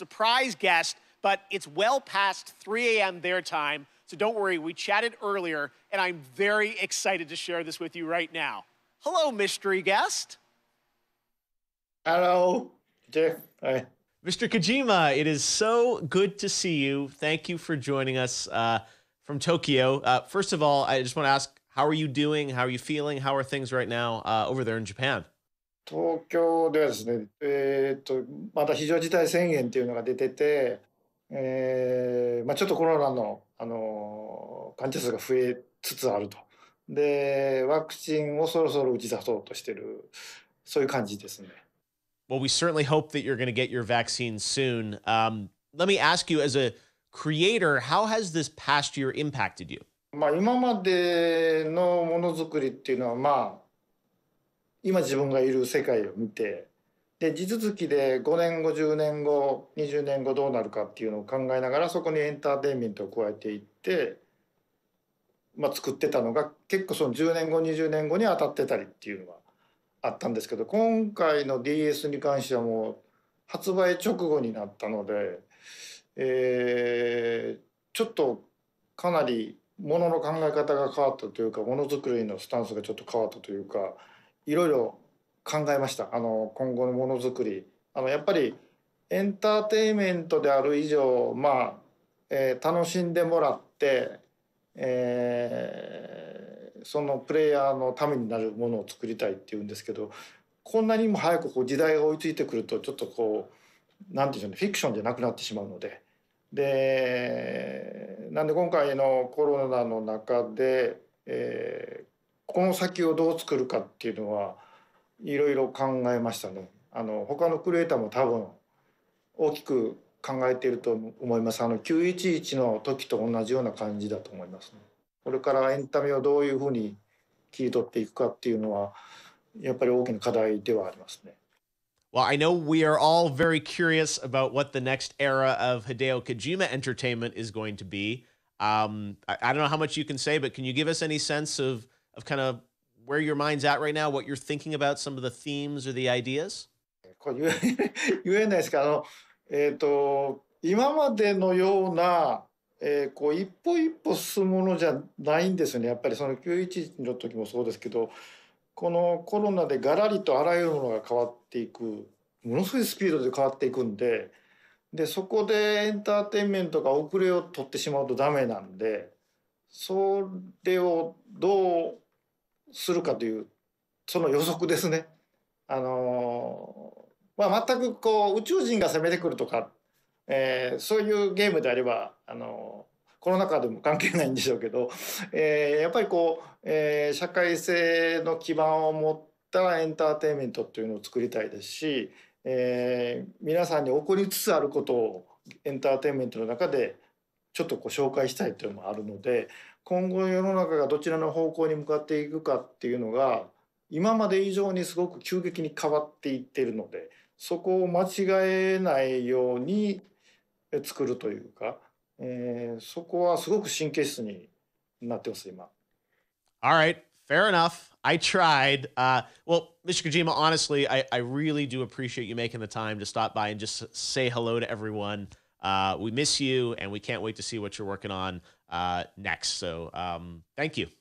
surprise guest, but it's well past 3 a.m. their time. So don't worry, we chatted earlier, and I'm very excited to share this with you right now. Hello, mystery guest. Hello, Hi. Mr. Kojima, it is so good to see you. Thank you for joining us uh, from Tokyo. Uh, first of all, I just want to ask, how are you doing? How are you feeling? How are things right now uh, over there in Japan? 東京ではですね、えーと、とまた非常事態宣言っいうのが出てて、えーまあ、ちょっとコロナの、あのー、患者数が増えつつあるとでワクチンをそろそろ打ち出そうとしてるそういう感じですね。Well, we certainly hope that you're going to get your vaccine soon. Um, let me ask you, as a creator, how has this past year impacted you? まあ今までのものづくりっていうのはまあ今自分がいる世界を見てで地続きで5年後10年後20年後どうなるかっていうのを考えながらそこにエンターテインメントを加えていって、まあ、作ってたのが結構その10年後20年後に当たってたりっていうのはあったんですけど今回の DS に関してはもう発売直後になったので、えー、ちょっとかなりものの考え方が変わったというかものづくりのスタンスがちょっと変わったというか。いろいろ考えましたあの今後のものづくりあのやっぱりエンターテインメントである以上まあ、えー、楽しんでもらって、えー、そのプレイヤーのためになるものを作りたいっていうんですけどこんなにも早くこう時代が追いついてくるとちょっとこう何て言うんでしょうねフィクションじゃなくなってしまうので。でなんで今回のコロナの中で、えー、この先をどう作るかっていうのはいろいろ考えましたね。あの他のクリエイターも多分大きく考えていると思います。あの911の時と同じような感じだと思います、ね、これからエンタメをどういうふうに切り取っていくかっていうのはやっぱり大きな課題ではありますね。Well, I know we are all very curious about what the next era of Hideo Kojima entertainment is going to be. Um, I, I don't know how much you can say, but can you give us any sense of of kind of where your mind's at right now, what you're thinking about, some of the themes or the ideas? 言えないですけど、あのえっ、ー、と今までのような、えー、こう一歩一歩進むものじゃないんですよね。やっぱりその911の時もそうですけど、このコロナでガラリとあらゆるものが変わっていく、ものすごいスピードで変わっていくんで、でそこでエンターテインメントが遅れを取ってしまうとダメなんで。それをどうするかというその予測ですね。あのまあ、全くこう宇宙人が攻めてくるとか、えー、そういうゲームであれば、あのコロナ禍でも関係ないんでしょうけど、えー、やっぱりこう、えー、社会性の基盤を持ったエンターテインメントっていうのを作りたいですし、えー、皆さんに起こりつつあることをエンターテインメントの中でちょっとご紹介したいというのもあるので今後世の中がどちらの方向に向かっていくかっていうのが今まで以上にすごく急激に変わっていってるのでそこを間違えないように作るというか、えー、そこはすごく神経質になってます今。All right, fair enough. I tried. Uh, well, Mr. Kojima, honestly, I, I really do appreciate you making the time to stop by and just say hello to everyone. Uh, we miss you, and we can't wait to see what you're working on uh, next. So um, thank you.